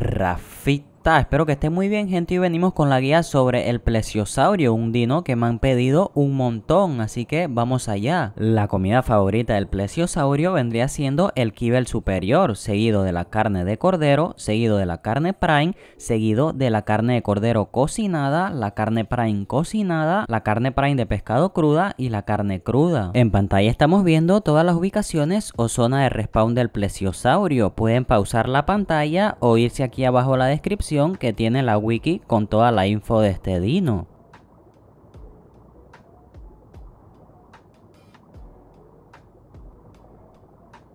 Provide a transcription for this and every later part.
Rafit. Espero que esté muy bien, gente. Y venimos con la guía sobre el plesiosaurio, un dino que me han pedido un montón. Así que vamos allá. La comida favorita del plesiosaurio vendría siendo el kibel superior, seguido de la carne de cordero, seguido de la carne prime, seguido de la carne de cordero cocinada, la carne prime cocinada, la carne prime de pescado cruda y la carne cruda. En pantalla estamos viendo todas las ubicaciones o zona de respawn del plesiosaurio. Pueden pausar la pantalla o irse aquí abajo a la descripción que tiene la wiki con toda la info de este dino.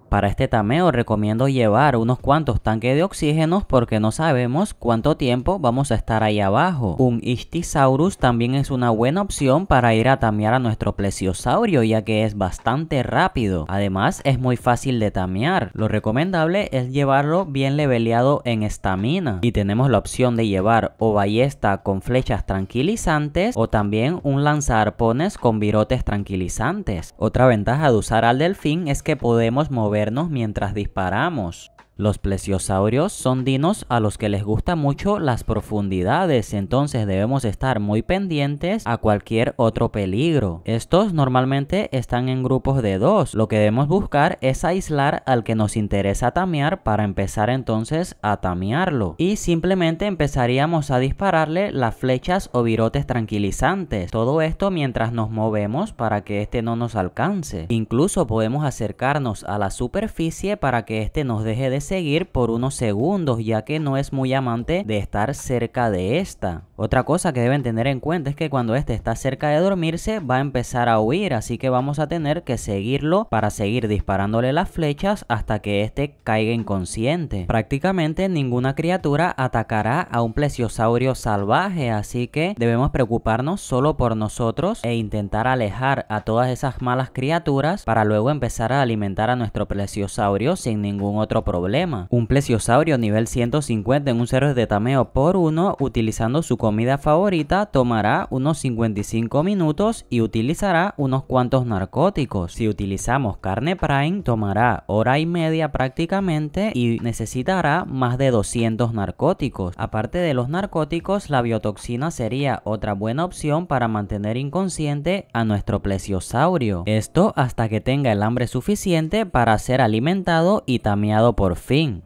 Para este tameo recomiendo llevar unos cuantos tanques de oxígeno porque no sabemos cuánto tiempo vamos a estar ahí abajo. Un istisaurus también es una buena opción para ir a tamear a nuestro plesiosaurio ya que es bastante rápido. Además es muy fácil de tamear. Lo recomendable es llevarlo bien leveleado en estamina. Y tenemos la opción de llevar o ballesta con flechas tranquilizantes o también un lanzarpones con virotes tranquilizantes. Otra ventaja de usar al delfín es que podemos mover mientras disparamos. Los plesiosaurios son dinos a los que les gusta mucho las profundidades, entonces debemos estar muy pendientes a cualquier otro peligro. Estos normalmente están en grupos de dos. Lo que debemos buscar es aislar al que nos interesa tamear para empezar entonces a tamearlo. Y simplemente empezaríamos a dispararle las flechas o virotes tranquilizantes. Todo esto mientras nos movemos para que este no nos alcance. Incluso podemos acercarnos a la superficie para que este nos deje de seguir por unos segundos ya que no es muy amante de estar cerca de esta. Otra cosa que deben tener en cuenta es que cuando este está cerca de dormirse va a empezar a huir así que vamos a tener que seguirlo para seguir disparándole las flechas hasta que este caiga inconsciente. Prácticamente ninguna criatura atacará a un plesiosaurio salvaje así que debemos preocuparnos solo por nosotros e intentar alejar a todas esas malas criaturas para luego empezar a alimentar a nuestro plesiosaurio sin ningún otro problema. Un plesiosaurio nivel 150 en un cerro de tameo por uno, utilizando su comida favorita tomará unos 55 minutos y utilizará unos cuantos narcóticos. Si utilizamos carne prime tomará hora y media prácticamente y necesitará más de 200 narcóticos. Aparte de los narcóticos, la biotoxina sería otra buena opción para mantener inconsciente a nuestro plesiosaurio. Esto hasta que tenga el hambre suficiente para ser alimentado y tameado por fin.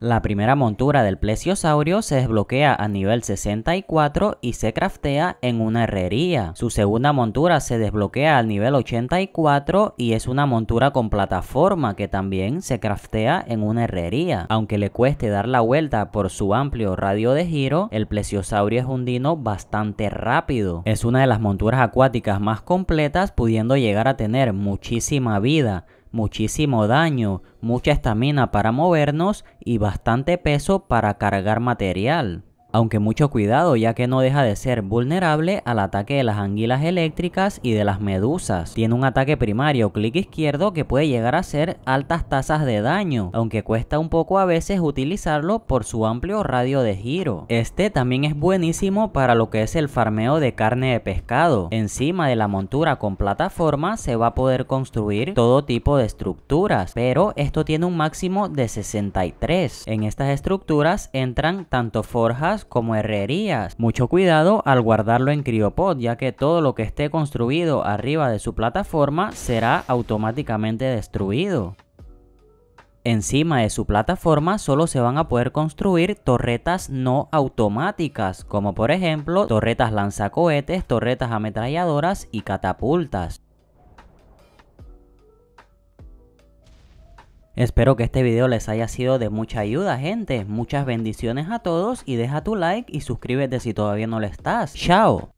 La primera montura del plesiosaurio se desbloquea a nivel 64 y se craftea en una herrería. Su segunda montura se desbloquea al nivel 84 y es una montura con plataforma que también se craftea en una herrería. Aunque le cueste dar la vuelta por su amplio radio de giro, el plesiosaurio es un dino bastante rápido. Es una de las monturas acuáticas más completas pudiendo llegar a tener muchísima vida muchísimo daño, mucha estamina para movernos y bastante peso para cargar material. Aunque mucho cuidado ya que no deja de ser vulnerable al ataque de las anguilas eléctricas y de las medusas. Tiene un ataque primario clic izquierdo que puede llegar a ser altas tasas de daño, aunque cuesta un poco a veces utilizarlo por su amplio radio de giro. Este también es buenísimo para lo que es el farmeo de carne de pescado. Encima de la montura con plataforma se va a poder construir todo tipo de estructuras, pero esto tiene un máximo de 63. En estas estructuras entran tanto forjas como herrerías. Mucho cuidado al guardarlo en criopod ya que todo lo que esté construido arriba de su plataforma será automáticamente destruido. Encima de su plataforma solo se van a poder construir torretas no automáticas, como por ejemplo torretas lanzacohetes, torretas ametralladoras y catapultas. Espero que este video les haya sido de mucha ayuda, gente. Muchas bendiciones a todos y deja tu like y suscríbete si todavía no lo estás. ¡Chao!